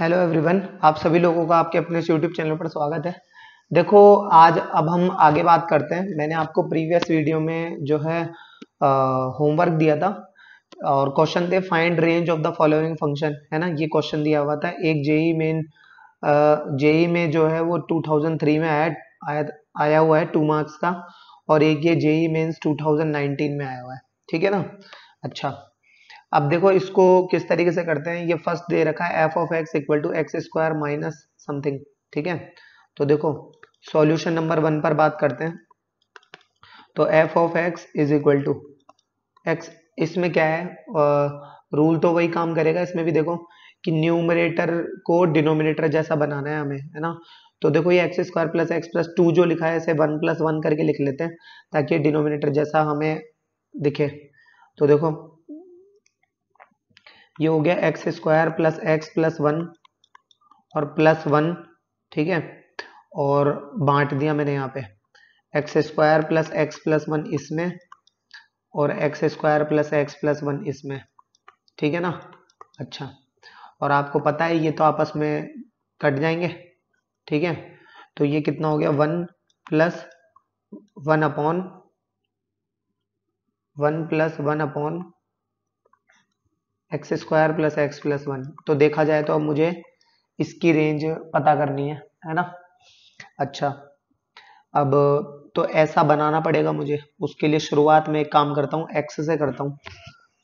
Hello everyone आप सभी लोगों का आपके अपने यूट्यूब चैनल पर स्वागत है देखो आज अब हम आगे बात करते हैं मैंने आपको प्रीवियस वीडियो में जो है होमवर्क दिया था और क्वेश्चन थे find range of the following function है ना ये क्वेश्चन दिया हुआ था एक जेई मेन जेई में जो है वो टू में आया आया, आया हुआ है टू मार्क्स का और एक ये जेई मेन्स टू में आया हुआ है ठीक है ना अच्छा अब देखो इसको किस तरीके से करते हैं ये फर्स्ट दे रखा है f of x equal to x square minus something ठीक है तो देखो सॉल्यूशन नंबर वन पर बात करते हैं तो f of x is equal to x इसमें क्या है आ, रूल तो वही काम करेगा इसमें भी देखो कि न्यूमरेटर को डिनोमिनेटर जैसा बनाना है हमें है ना तो देखो ये x square plus x plus two जो लिखा है इसे वन प्लस वन करके लिख लेते हैं ताकि डिनोमिनेटर जैसा हमें दिखे तो देखो ये हो गया x square plus x plus one और प्लस वन ठीक है और बांट दिया मैंने यहाँ पे x square plus x plus one इसमें और x square plus x plus one इसमें ठीक है ना अच्छा और आपको पता है ये तो आपस में कट जाएंगे ठीक है तो ये कितना हो गया one plus one upon one plus one upon x square plus x plus one तो देखा जाए तो अब मुझे इसकी रेंज पता करनी है है ना अच्छा अब तो ऐसा बनाना पड़ेगा मुझे उसके लिए शुरुआत में एक काम करता हूँ एक्स से करता हूँ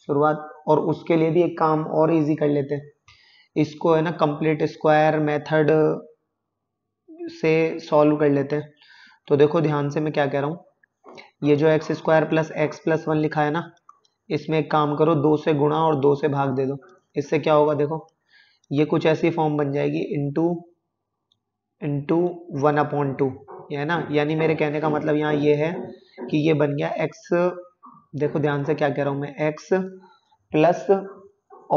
शुरुआत और उसके लिए भी एक काम और इजी कर लेते हैं इसको है ना कंप्लीट स्क्वायर मेथड से सॉल्व कर लेते हैं तो देखो ध्यान से मैं क्या कह रहा हूँ ये जो x square plus x plus one लिखा है ना इसमें एक काम करो दो से गुणा और दो से भाग दे दो इससे क्या होगा देखो ये कुछ ऐसी फॉर्म बन जाएगी into into one upon two है ना यानी मेरे कहने का मतलब यहाँ ये है कि ये बन गया एक्स देखो ध्यान से क्या कह रहा हूँ मैं एक्स प्लस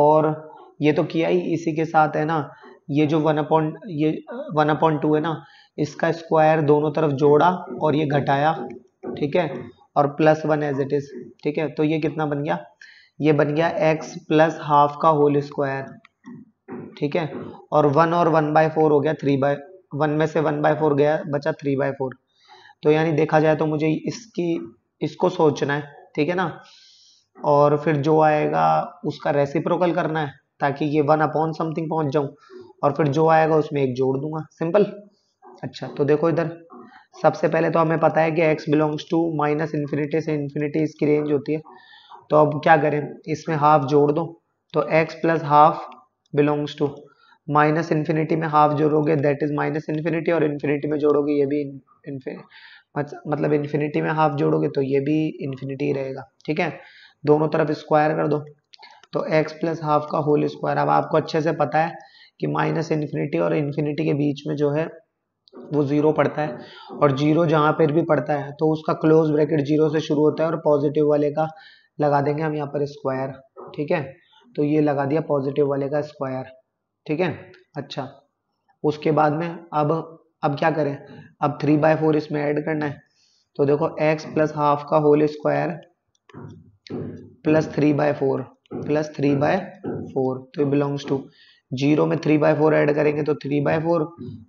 और ये तो किया ही इसी के साथ है ना ये जो वन अपॉइंट ये वन अपॉइंट टू है ना इसका स्क्वायर दोनों तरफ जोड़ा और ये घटाया ठीक है और plus one as it is ठीक है तो ये कितना बन गया ये बन गया x प्लस हाफ का होल स्क्वायर ठीक है और वन और वन बाय फोर हो गया थ्री बाय वन में से वन बाय फोर गया बचा थ्री बाय फोर तो यानी देखा जाए तो मुझे इसकी इसको सोचना है ठीक है ना और फिर जो आएगा उसका रेसिप्रोकल करना है ताकि ये वन अपॉन समथिंग पहुंच जाऊं और फिर जो आएगा उसमें एक जोड़ दूंगा सिंपल अच्छा तो देखो इधर सबसे पहले तो हमें पता है कि x belongs to minus infinity से इन्फिनिटी इसकी रेंज होती है तो अब क्या करें इसमें हाफ जोड़ दो तो x plus half belongs to minus infinity में हाफ जोड़ोगे दैट इज माइनस इन्फिनिटी और इन्फिनिटी में जोड़ोगे ये भी मतलब इन्फिनिटी में हाफ जोड़ोगे तो ये भी इन्फिनिटी रहेगा ठीक है दोनों तरफ स्क्वायर कर दो तो एक्स प्लस हाफ का होल स्क्वायर अब आपको अच्छे से पता है कि माइनस इन्फिनिटी और इन्फिनिटी के बीच में जो है वो जीरो पड़ता है और जीरो जहाँ पर भी पड़ता है तो उसका क्लोज ब्रैकेट जीरो से शुरू होता है और पॉजिटिव वाले का लगा देंगे हम यहाँ पर स्क्वायर ठीक है तो ये लगा दिया पॉजिटिव वाले का स्क्वायर ठीक है अच्छा उसके बाद में अब अब क्या करें अब थ्री बाय फोर इसमें ऐड करना है तो देखो एक्स प्लस हाफ का whole square plus three by four plus three by four तो बिलोंग्स टू जीरो में थ्री बाय फोर एड करेंगे तो थ्री बाय फोर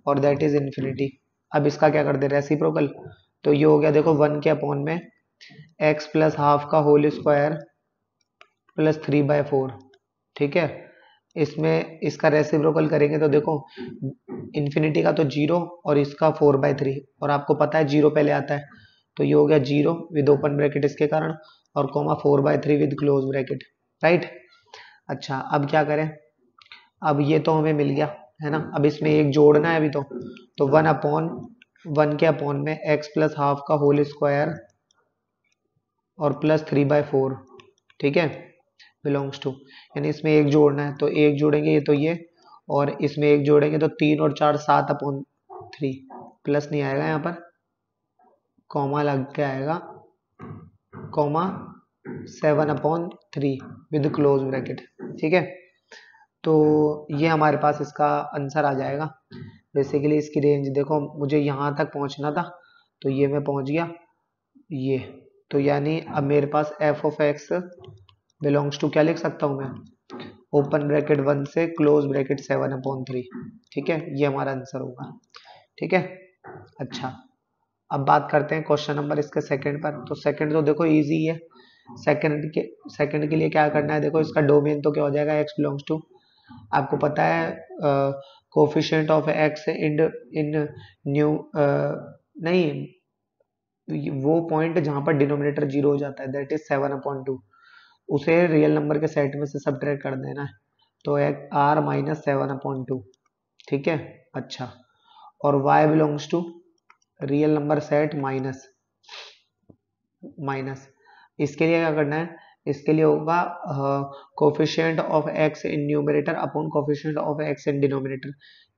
और दैट इज इन्फिनिटी अब इसका क्या कर दे रेसिप्रोकल तो ये हो गया देखो वन के अपॉन में एक्स प्लस हाफ का whole square plus three by four ठीक है इसमें इसका रेसिप्रोकल करेंगे तो देखो इन्फिनिटी का तो जीरो और इसका फोर बाय थ्री और आपको पता है जीरो पहले आता है तो ये हो गया जीरो विद ओपन ब्रैकेट इसके कारण और comma four by three with close bracket right अच्छा अब क्या करें अब ये तो हमें मिल गया है ना हम्म। अब इसमें एक जोड़ना है अभी तो तो वन अपॉन वन के अपॉन में एक्स प्लस हाफ का होल स्क्वायर और प्लस थ्री बाय फोर ठीक है बिलोंग्स टू यानी इसमें एक जोड़ना है तो एक जोड़ेंगे ये तो ये और इसमें एक जोड़ेंगे तो तीन और चार सात अपॉन थ्री प्लस नहीं आएगा यहाँ पर कॉमा लग के आएगा comma seven upon three with close bracket ठीक है तो ये हमारे पास इसका आंसर आ जाएगा बेसिकली इसकी रेंज देखो मुझे यहाँ तक पहुँचना था तो ये मैं पहुँच गया ये तो यानी अब मेरे पास f of x belongs to क्या लिख सकता हूँ मैं ओपन ब्रैकेट वन से close bracket seven upon three ठीक है ये हमारा आंसर होगा ठीक है अच्छा अब बात करते हैं क्वेश्चन नंबर इसके सेकंड पर तो सेकंड तो देखो इजी है सेकंड के सेकंड के लिए क्या करना है देखो इसका डोमेन तो क्या हो जाएगा एक्स बिलोंग्स टू आपको पता है coefficient of x in in न्यू नहीं वो पॉइंट जहां पर डिनोमिनेटर जीरो हो जाता है that is seven upon two उसे रियल नंबर के सेट में से सब कर देना है तो एक R minus seven upon two ठीक है अच्छा और y belongs to real number set minus minus इसके लिए क्या करना है इसके लिए होगा coefficient of x in numerator upon coefficient of x in denominator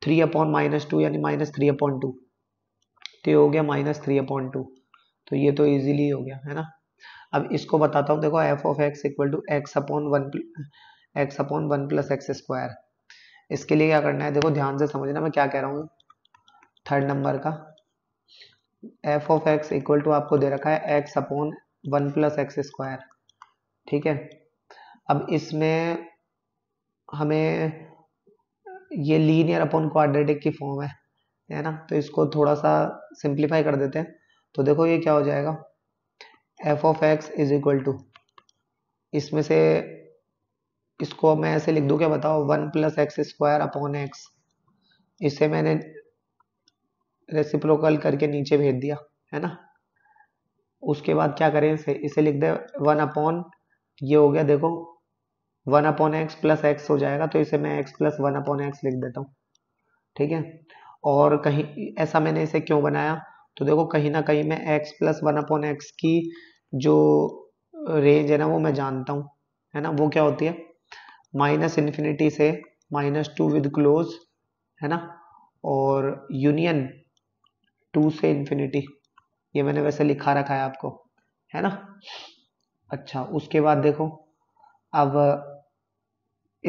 three upon minus two यानी माइनस थ्री अपॉन टू तो ये हो गया माइनस थ्री अपॉन टू तो ये तो इजीली हो गया है ना अब इसको बताता हूँ देखो f of x equal to x upon one x upon one plus x square इसके लिए क्या करना है देखो ध्यान से समझना मैं क्या कह रहा हूँ थर्ड नंबर का f of x equal to आपको दे रखा है x upon one plus x square ठीक है अब इसमें हमें ये लीनियर अपॉन क्वाड्रेटिक की फॉर्म है है ना तो इसको थोड़ा सा सिंप्लीफाई कर देते हैं तो देखो ये क्या हो जाएगा f of x is equal to इसमें से इसको मैं ऐसे लिख दूँ क्या बताओ one plus x square upon x इसे मैंने रेसिप्रोकल करके नीचे भेज दिया है ना उसके बाद क्या करें इसे इसे लिख दे वन अपॉन ये हो गया देखो one upon x plus x हो जाएगा तो इसे मैं x plus one upon x लिख देता हूँ ठीक है और कहीं ऐसा मैंने इसे क्यों बनाया तो देखो कहीं ना कहीं मैं x plus one upon x की जो रेंज है ना वो मैं जानता हूँ है ना वो क्या होती है माइनस इन्फिनिटी से माइनस टू विद क्लोज है ना और यूनियन टू से इन्फिनिटी ये मैंने वैसे लिखा रखा है आपको है ना अच्छा उसके बाद देखो अब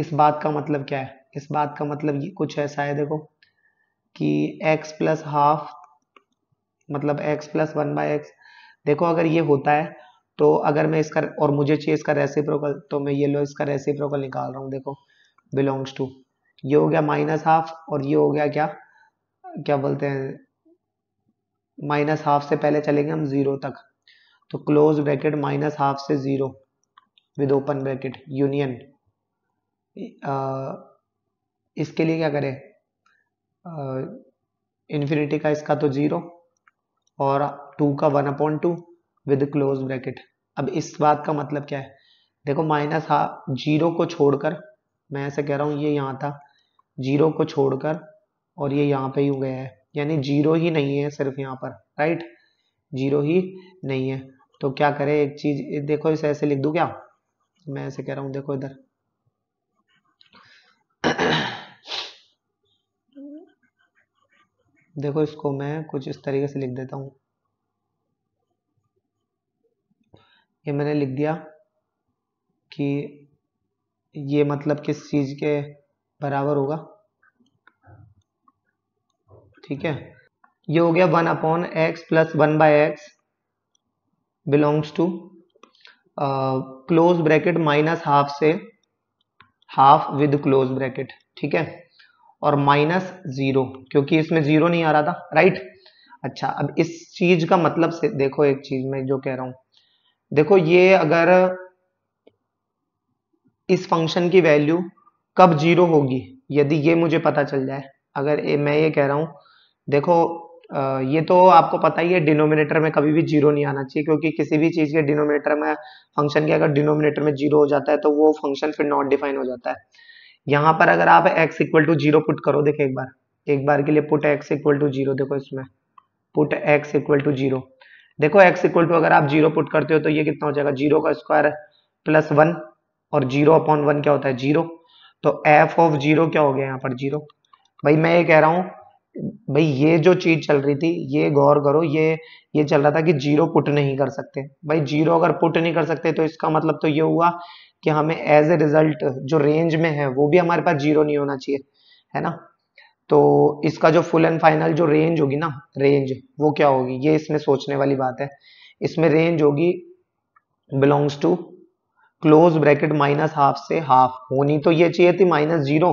इस बात का मतलब क्या है इस बात का मतलब ये कुछ ऐसा है देखो कि x प्लस हाफ मतलब x plus one by x देखो अगर ये होता है तो अगर मैं इसका और मुझे चाहिए इसका रेसिप्रोकल तो मैं ये लो इसका रेसिप्रोकल निकाल रहा हूँ देखो बिलोंग्स टू ये हो गया माइनस हाफ और ये हो गया क्या क्या बोलते हैं माइनस हाफ से पहले चलेंगे हम जीरो तक तो क्लोज ब्रैकेट माइनस हाफ से zero with open bracket union इसके लिए क्या करें इन्फिनिटी का इसका तो ज़ीरो और टू का one upon two with close bracket अब इस बात का मतलब क्या है देखो माइनस हाफ जीरो को छोड़कर मैं ऐसे कह रहा हूँ ये यहाँ था जीरो को छोड़कर और ये यहाँ पे ही गया है यानी जीरो ही नहीं है सिर्फ यहाँ पर राइट जीरो ही नहीं है तो क्या करें एक चीज देखो इसे ऐसे लिख दू क्या मैं ऐसे कह रहा हूं देखो इधर देखो इसको मैं कुछ इस तरीके से लिख देता हूं ये मैंने लिख दिया कि ये मतलब किस चीज के बराबर होगा ठीक है ये हो गया one upon x plus one by x belongs to close bracket minus half से हाफ विद क्लोज ब्रैकेट ठीक है और माइनस जीरो क्योंकि इसमें जीरो नहीं आ रहा था राइट right? अच्छा अब इस चीज का मतलब से देखो एक चीज मैं जो कह रहा हूं देखो ये अगर इस फंक्शन की वैल्यू कब जीरो होगी यदि ये मुझे पता चल जाए अगर ए, मैं ये कह रहा हूं देखो ये तो आपको पता ही है डिनोमिनेटर में कभी भी जीरो नहीं आना चाहिए क्योंकि किसी भी चीज़ के डिनोमिनेटर में फंक्शन के अगर डिनोमिनेटर में जीरो हो जाता है तो वो फंक्शन फिर नॉट डिफाइन हो जाता है यहाँ पर अगर आप x equal to zero put करो देखो एक बार एक बार के लिए put x equal to zero देखो इसमें put x equal to zero देखो एक्स इक्वल टू अगर आप जीरो पुट करते हो तो ये कितना हो जाएगा जीरो का स्क्वायर प्लस वन और जीरो अपॉन वन क्या होता है जीरो तो एफ ऑफ जीरो क्या हो गया यहाँ पर जीरो भाई मैं ये कह रहा हूँ भाई ये जो चीज चल रही थी ये गौर करो ये ये चल रहा था कि जीरो पुट नहीं कर सकते भाई जीरो अगर पुट नहीं कर सकते तो इसका मतलब तो ये हुआ कि हमें एज ए रिजल्ट जो रेंज में है वो भी हमारे पास जीरो नहीं होना चाहिए है ना तो इसका जो फुल एंड फाइनल जो रेंज होगी ना रेंज वो क्या होगी ये इसमें सोचने वाली बात है इसमें रेंज होगी belongs to close bracket minus half से हाफ होनी तो ये चाहिए थी माइनस जीरो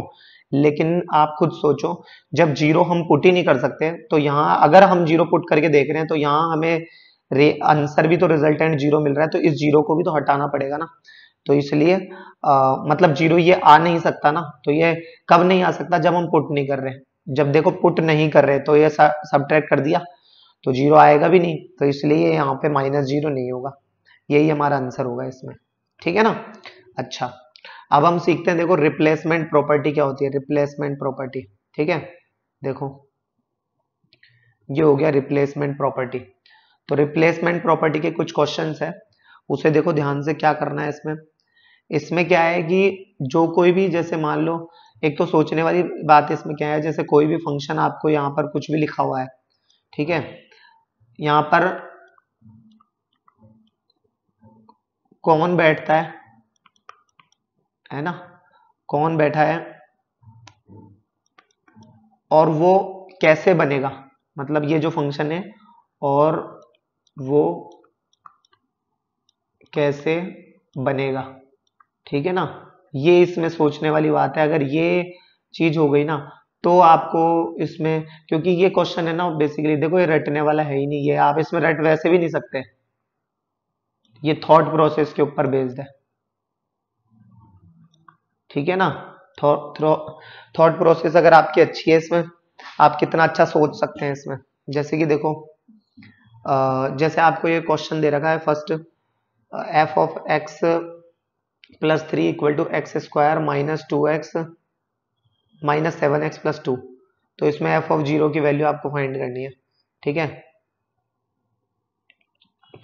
लेकिन आप खुद सोचो जब जीरो हम पुट ही नहीं कर सकते तो यहाँ अगर हम जीरो पुट करके देख रहे हैं तो यहाँ हमें आंसर भी तो रिजल्टेंट जीरो मिल रहा है तो इस जीरो को भी तो हटाना पड़ेगा ना तो इसलिए मतलब जीरो ये आ नहीं सकता ना तो ये कब नहीं आ सकता जब हम पुट नहीं कर रहे जब देखो पुट नहीं कर रहे तो ये सब कर दिया तो जीरो आएगा भी नहीं तो इसलिए यहाँ पे माइनस जीरो नहीं होगा यही हमारा आंसर होगा इसमें ठीक है ना अच्छा अब हम सीखते हैं देखो रिप्लेसमेंट प्रॉपर्टी क्या होती है रिप्लेसमेंट प्रॉपर्टी ठीक है देखो ये हो गया रिप्लेसमेंट प्रॉपर्टी तो रिप्लेसमेंट प्रॉपर्टी के कुछ क्वेश्चन है उसे देखो ध्यान से क्या करना है इसमें इसमें क्या है कि जो कोई भी जैसे मान लो एक तो सोचने वाली बात इसमें क्या है जैसे कोई भी फंक्शन आपको यहाँ पर कुछ भी लिखा हुआ है ठीक है यहाँ पर कौन बैठता है है ना कौन बैठा है और वो कैसे बनेगा मतलब ये जो फंक्शन है और वो कैसे बनेगा ठीक है ना ये इसमें सोचने वाली बात है अगर ये चीज हो गई ना तो आपको इसमें क्योंकि ये क्वेश्चन है ना बेसिकली देखो ये रटने वाला है ही नहीं है आप इसमें रट वैसे भी नहीं सकते ये थॉट प्रोसेस के ऊपर बेस्ड है ठीक है ना थॉट प्रोसेस अगर आपकी अच्छी है इसमें आप कितना अच्छा सोच सकते हैं इसमें जैसे कि देखो जैसे आपको ये क्वेश्चन दे रखा है first f of x plus three equal to x square minus two x minus seven x plus two तो इसमें एफ ऑफ जीरो की वैल्यू आपको फाइंड करनी है ठीक है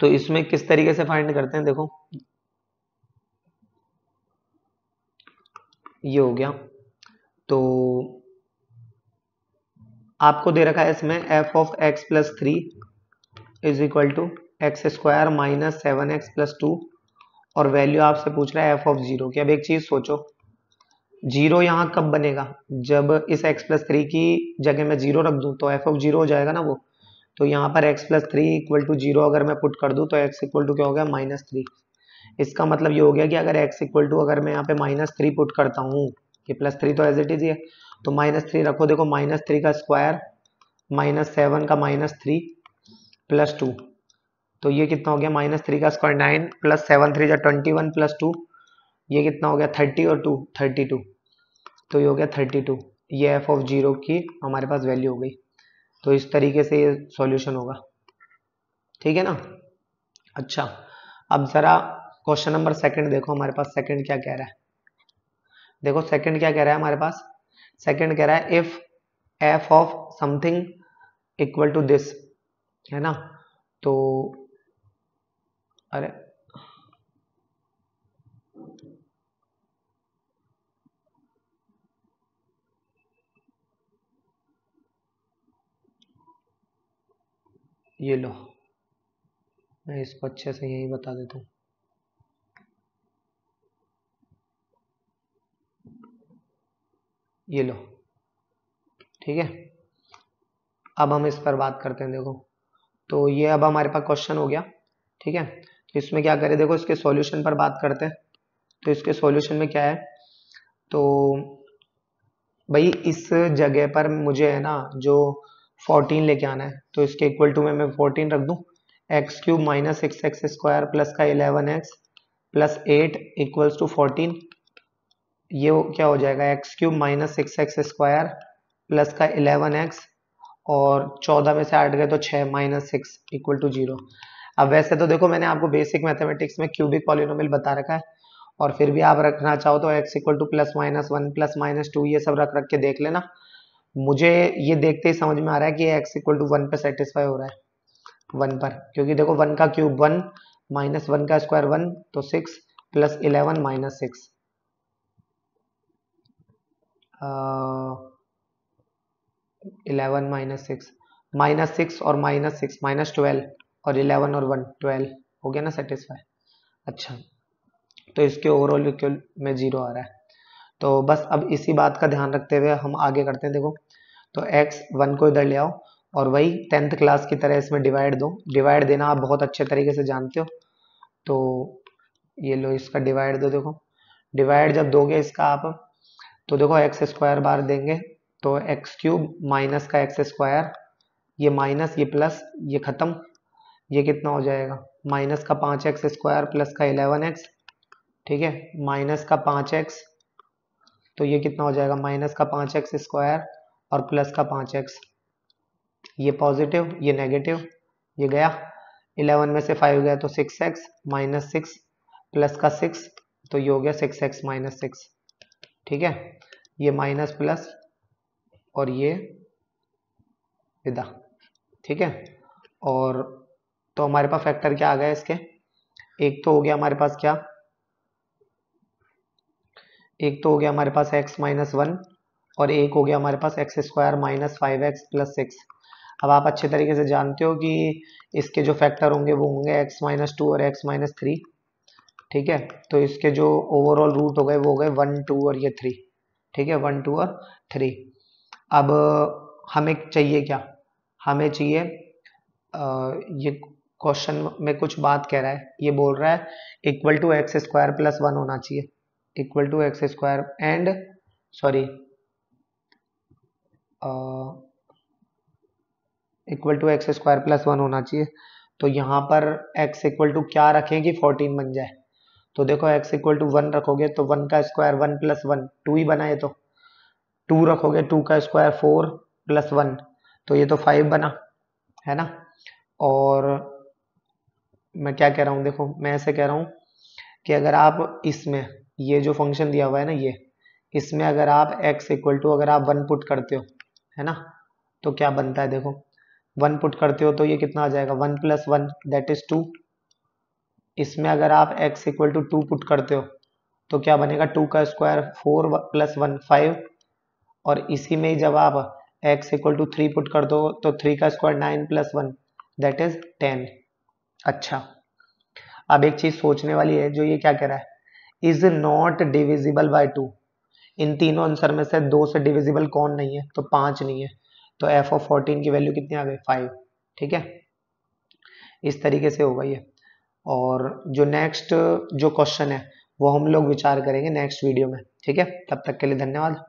तो इसमें किस तरीके से फाइंड करते हैं देखो ये हो गया तो आपको दे रखा है इसमें f of x plus three is equal to x square minus seven x plus two और वैल्यू आपसे पूछ रहा है एफ ऑफ जीरो की अब एक चीज सोचो जीरो यहाँ कब बनेगा जब इस एक्स प्लस थ्री की जगह मैं जीरो रख दूँ तो एफ ऑफ जीरो हो जाएगा ना वो तो यहाँ पर x plus three equal to zero अगर मैं पुट कर दूँ तो एक्स इक्वल टू क्या हो गया माइनस थ्री इसका मतलब ये हो गया कि अगर x इक्वल टू अगर मैं यहाँ पे माइनस थ्री पुट करता हूँ कि प्लस थ्री तो एज इट इज है तो माइनस थ्री रखो देखो माइनस थ्री का स्क्वायर माइनस सेवन का माइनस थ्री प्लस टू तो ये कितना हो गया माइनस थ्री का square nine plus seven three या ट्वेंटी वन प्लस टू ये कितना हो गया थर्टी और टू थर्टी टू तो ये हो गया थर्टी टू ये एफ ऑफ जीरो की हमारे पास वैल्यू हो गई तो इस तरीके से ये सॉल्यूशन होगा ठीक है ना अच्छा अब ज़रा क्वेश्चन नंबर सेकंड देखो हमारे पास सेकंड क्या कह रहा है देखो सेकंड क्या कह रहा है हमारे पास सेकंड कह रहा है if f of something equal to this है ना तो अरे ये लो मैं इसको अच्छे से यही बता देता हूँ ये लो ठीक है अब हम इस पर बात करते हैं देखो तो ये अब हमारे पास क्वेश्चन हो गया ठीक है तो इसमें क्या करें देखो इसके सॉल्यूशन पर बात करते हैं तो इसके सॉल्यूशन में क्या है तो भाई इस जगह पर मुझे है ना जो 14 लेके आना है तो इसके इक्वल टू में मैं फोर्टीन रख दू x cube minus six x square plus का eleven x plus eight equals to fourteen ये क्या हो जाएगा x cube minus six x square plus का इलेवन एक्स और चौदह में से आठ गए तो छः minus six equal to zero अब वैसे तो देखो मैंने आपको बेसिक मैथमेटिक्स में क्यूबिक पॉलिनोमियल बता रखा है और फिर भी आप रखना चाहो तो x equal to plus minus one plus minus two ये सब रख रख के देख लेना मुझे ये देखते ही समझ में आ रहा है कि एक्स इक्वल टू वन पर सेटिस्फाई हो रहा है वन पर क्योंकि देखो वन का क्यूब वन माइनस वन का स्क्वायर वन तो six plus eleven minus six eleven minus six minus six और माइनस सिक्स माइनस ट्वेल्व और इलेवन और वन ट्वेल्व हो गया ना सेटिस्फाई अच्छा तो इसके ओवरऑल इक्वल में जीरो आ रहा है तो बस अब इसी बात का ध्यान रखते हुए हम आगे करते हैं देखो तो एक्स वन को इधर ले आओ और वही टेंथ क्लास की तरह इसमें डिवाइड दो डिवाइड देना आप बहुत अच्छे तरीके से जानते हो तो ये लो इसका डिवाइड दो देखो डिवाइड जब दोगे इसका आप तो देखो एक्स स्क्वायर बार देंगे तो एक्स क्यूब माइनस का एक्स स्क्वायर ये माइनस ये प्लस ये ख़त्म ये कितना हो जाएगा माइनस का पाँच एक्स स्क्वायर प्लस का इलेवन एक्स ठीक है माइनस का पाँच एक्स तो ये कितना हो जाएगा माइनस का पाँच एक्स स्क्वायर और प्लस का पाँच एक्स ये पॉजिटिव ये नेगेटिव ये गया इलेवन में से फाइव गया तो six x minus six plus का सिक्स तो ये हो गया सिक्स एक्स माइनस सिक्स ठीक है ये माइनस प्लस और ये विदा ठीक है और तो हमारे पास फैक्टर क्या आ गया इसके एक तो हो गया हमारे पास क्या एक तो हो गया हमारे पास x माइनस वन और एक हो गया हमारे पास x square minus five x plus six अब आप अच्छे तरीके से जानते हो कि इसके जो फैक्टर होंगे वो होंगे एक्स माइनस टू और एक्स माइनस थ्री ठीक है तो इसके जो ओवरऑल रूट हो गए वो हो गए वन टू और ये थ्री ठीक है वन टू और थ्री अब हमें चाहिए क्या हमें चाहिए ये क्वेश्चन में कुछ बात कह रहा है ये बोल रहा है equal to x square plus one होना चाहिए equal to x square and sorry equal to x square plus one होना चाहिए तो यहाँ पर x इक्वल टू क्या रखें कि 14 बन जाए तो देखो x इक्वल टू वन रखोगे तो वन का square one plus one two ही बना ये तो टू रखोगे टू का स्क्वायर फोर प्लस वन तो ये तो फाइव बना है ना और मैं क्या कह रहा हूँ देखो मैं ऐसे कह रहा हूँ कि अगर आप इसमें ये जो फंक्शन दिया हुआ है ना ये इसमें अगर आप x इक्वल टू अगर आप वन पुट करते हो है ना तो क्या बनता है देखो वन पुट करते हो तो ये कितना आ जाएगा one plus one that is two इसमें अगर आप x equal to two put करते हो तो क्या बनेगा टू का square four plus one five और इसी में जब आप x equal to three put कर दो तो थ्री का square nine plus one that is ten अच्छा अब एक चीज सोचने वाली है जो ये क्या कह रहा है is not divisible by two इन तीनों आंसर में से दो से डिविजिबल कौन नहीं है तो पांच नहीं है तो एफ ऑफ फोर्टीन की वैल्यू कितनी आ गई फाइव ठीक है इस तरीके से होगा ये और जो नेक्स्ट जो क्वेश्चन है वो हम लोग विचार करेंगे नेक्स्ट वीडियो में ठीक है तब तक के लिए धन्यवाद